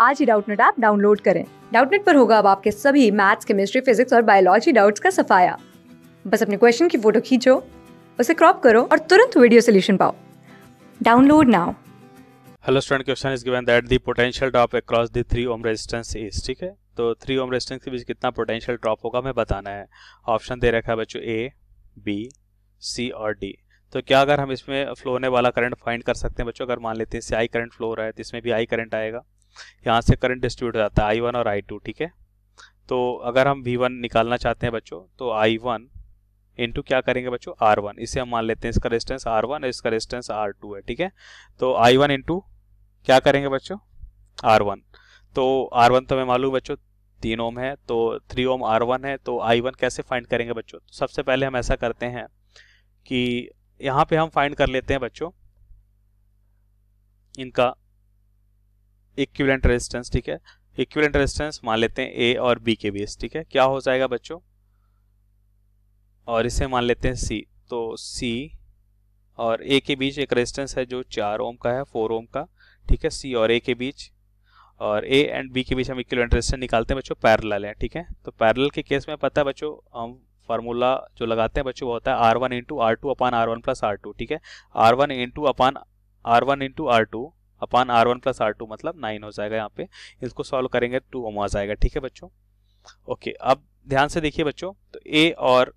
आज ही Doubtnut app download करें डाउटनेट पर होगा अब आपके सभी मैथ्स केमिस्ट्री फिजिक्स और बायोलॉजी डाउट्स का सफाया बस अपने क्वेश्चन की फोटो खींचो उसे क्रॉप करो और तुरंत वीडियो सोल्यूशन पाओ download now hello student question is given that the potential drop across the three ohm resistance is ठीक है तो थ्री ओम रेजिस्टेंस के बीच कितना पोटेंशियल ड्रॉप होगा हमें बताना है ऑप्शन दे रखा है बच्चों ए बी सी और डी तो क्या अगर हम इसमें फ्लो होने वाला करंट फाइंड कर सकते हैं बच्चों अगर मान लेते हैं सी आई करंट फ्लो हो रहा है तो इसमें भी आई करंट आएगा यहाँ से करंट डिस्ट्रीब्यूट हो जाता है आई वन और आई टू ठीक है तो अगर हम वी वन निकालना चाहते हैं बच्चों तो आई वन इंटू क्या करेंगे बच्चों आर वन इसे हम मान लेते हैं इसका रेजिस्टेंस आर वन इसका रेजिस्टेंस आर टू है ठीक है तो आई वन इंटू क्या करेंगे बच्चों आर वन तो आर वन तो हमें मालूम बच्चों तीन ओम है तो थ्री ओम आर वन है तो आई वन कैसे फाइंड करेंगे बच्चों तो सबसे पहले हम ऐसा करते हैं कि यहाँ पे हम फाइंड कर लेते हैं बच्चों इनका इक्विवेलेंट रेजिस्टेंस ठीक है इक्विवेलेंट रेजिस्टेंस मान लेते हैं ए और बी के बीच ठीक है क्या हो जाएगा बच्चों और इसे मान लेते हैं सी तो सी और ए के बीच एक रेजिस्टेंस है जो चार ओम का है फोर ओम का ठीक है सी और ए के बीच और ए एंड बी के बीच हम इक्विवेलेंट रेजिस्टेंस निकालते हैं बच्चों पैरल है ठीक है तो पैरल के केस में पता है बच्चों हम फार्मूला जो लगाते हैं बच्चों वो होता है R one into R two upon R one plus R two ठीक है R one into upon R one into R two upon R one plus R two मतलब नाइन हो जाएगा यहाँ पे इसको सॉल्व करेंगे टू तो ओम आ जाएगा ठीक है बच्चों ओके अब ध्यान से देखिए बच्चों तो ए और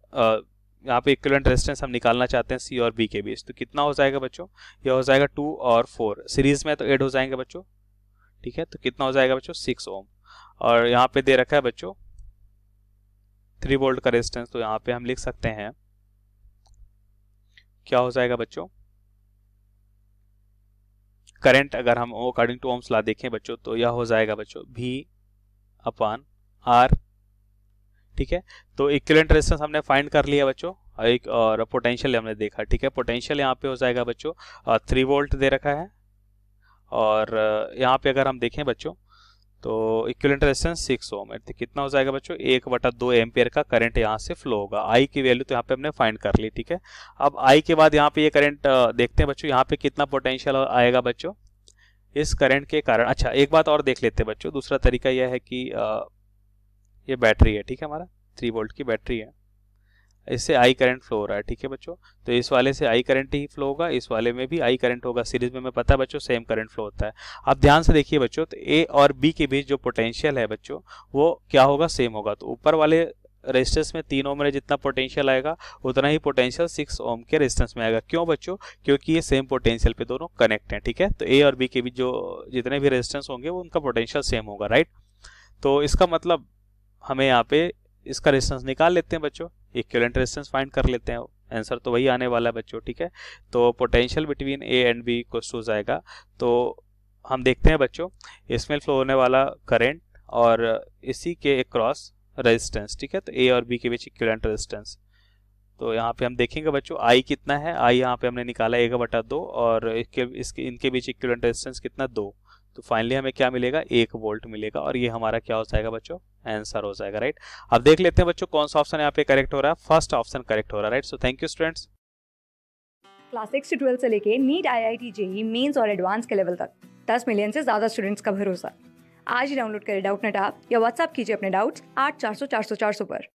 यहाँ पे इक्वलेंट रेजिस्टेंस हम निकालना चाहते हैं सी और बी के बीच तो कितना हो जाएगा बच्चों ये हो जाएगा टू और फोर सीरीज में तो एड हो जाएंगे बच्चों ठीक है तो कितना हो जाएगा बच्चों सिक्स ओम और यहाँ पे दे रखा है बच्चों थ्री वोल्ट का रेजिस्टेंस तो यहाँ पे हम लिख सकते हैं क्या हो जाएगा बच्चों करंट अगर हम अकॉर्डिंग टू ओम्स ला देखें बच्चों तो यह हो जाएगा बच्चों भी अपान आर ठीक है तो इक्विलेंट रेजिस्टेंस हमने फाइंड कर लिया बच्चों एक और पोटेंशियल हमने देखा ठीक है पोटेंशियल यहाँ पे हो जाएगा बच्चों थ्री वोल्ट दे रखा है और यहाँ पे अगर हम देखें बच्चों तो इक्विलेंट रेजिस्टेंस सिक्स ओम कितना हो जाएगा बच्चों एक बटा दो एम्पियर का करंट यहाँ से फ्लो होगा आई की वैल्यू तो यहाँ पे हमने फाइंड कर ली ठीक है अब आई के बाद यहाँ पे ये यह करंट देखते हैं बच्चों यहाँ पे कितना पोटेंशियल आएगा बच्चों इस करंट के कारण अच्छा एक बात और देख लेते हैं बच्चों दूसरा तरीका यह है कि आ, ये बैटरी है ठीक है हमारा थ्री वोल्ट की बैटरी है इससे आई करंट फ्लो हो रहा है ठीक है बच्चों तो इस वाले से आई करंट ही फ्लो होगा इस वाले में भी आई करंट होगा सीरीज में मैं पता है बच्चों सेम करंट फ्लो होता है अब ध्यान से देखिए बच्चों तो ए और बी के बीच जो पोटेंशियल है बच्चों वो क्या होगा सेम होगा तो ऊपर वाले रेजिस्टेंस में तीन ओम में जितना पोटेंशियल आएगा उतना ही पोटेंशियल सिक्स ओम के रेजिस्टेंस में आएगा क्यों बच्चों क्योंकि ये सेम पोटेंशियल पे दोनों कनेक्ट हैं ठीक है तो ए और बी के बीच जो जितने भी रेजिस्टेंस होंगे वो उनका पोटेंशियल सेम होगा राइट तो इसका मतलब हमें यहाँ पे इसका रेजिस्टेंस निकाल लेते हैं बच्चों इक्वलेंट रेजिस्टेंस फाइंड कर लेते हैं आंसर तो वही आने वाला है बच्चों ठीक है तो potential between A and B कुछ टू जाएगा तो हम देखते हैं बच्चों इसमें फ्लो होने वाला करेंट और इसी के क्रॉस रेजिस्टेंस ठीक है तो ए और बी के बीच इक्वलेंट रेजिस्टेंस तो यहाँ पे हम देखेंगे बच्चों आई कितना है आई यहाँ पे हमने निकाला एक बटा दो और इसके इसके इनके बीच इक्वलेंट रेजिस्टेंस कितना दो तो फाइनली हमें क्या मिलेगा एक वोल्ट मिलेगा और ये हमारा क्या हो जाएगा बच्चों आंसर हो जाएगा राइट अब देख लेते हैं बच्चों कौन सा ऑप्शन यहाँ पे करेक्ट हो रहा है फर्स्ट ऑप्शन करेक्ट हो रहा है right so thank you students class six से ट्वेल्थ से लेके NEET I I T JEE mains और एडवांस के लेवल तक दस मिलियन से ज्यादा स्टूडेंट्स का भरोसा आज ही डाउनलोड करें डाउट नेट आप या व्हाट्सअप कीजिए अपने डाउट्स आठ चार सौ चार सौ चार सौ पर